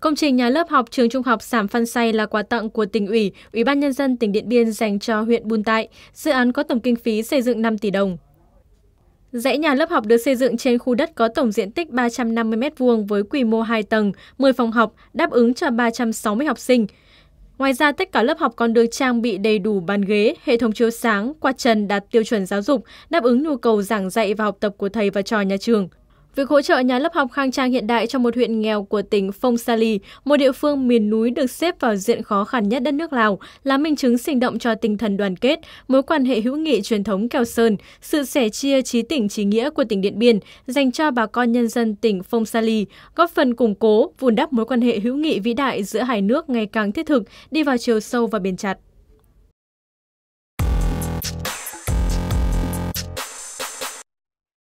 Công trình nhà lớp học trường trung học Sảm Phan Say là quà tặng của tỉnh ủy, Ủy ban nhân dân tỉnh Điện Biên dành cho huyện Bùn Tại. Dự án có tổng kinh phí xây dựng 5 tỷ đồng. Dãy nhà lớp học được xây dựng trên khu đất có tổng diện tích 350 m2 với quy mô 2 tầng, 10 phòng học, đáp ứng cho 360 học sinh. Ngoài ra, tất cả lớp học còn được trang bị đầy đủ bàn ghế, hệ thống chiếu sáng, quạt trần đạt tiêu chuẩn giáo dục, đáp ứng nhu cầu giảng dạy và học tập của thầy và trò nhà trường. Việc hỗ trợ nhà lớp học khang trang hiện đại cho một huyện nghèo của tỉnh Phong Sa một địa phương miền núi được xếp vào diện khó khăn nhất đất nước Lào, là minh chứng sinh động cho tinh thần đoàn kết, mối quan hệ hữu nghị truyền thống keo sơn, sự sẻ chia trí tỉnh trí nghĩa của tỉnh Điện Biên dành cho bà con nhân dân tỉnh Phong Sa góp phần củng cố, vun đắp mối quan hệ hữu nghị vĩ đại giữa hai nước ngày càng thiết thực, đi vào chiều sâu và bền chặt.